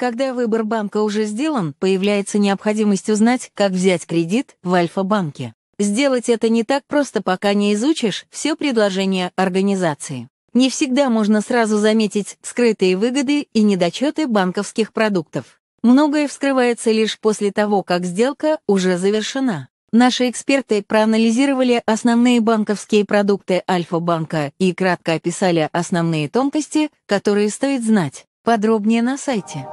Когда выбор банка уже сделан, появляется необходимость узнать, как взять кредит в Альфа-банке. Сделать это не так просто, пока не изучишь все предложения организации. Не всегда можно сразу заметить скрытые выгоды и недочеты банковских продуктов. Многое вскрывается лишь после того, как сделка уже завершена. Наши эксперты проанализировали основные банковские продукты Альфа-банка и кратко описали основные тонкости, которые стоит знать. Подробнее на сайте.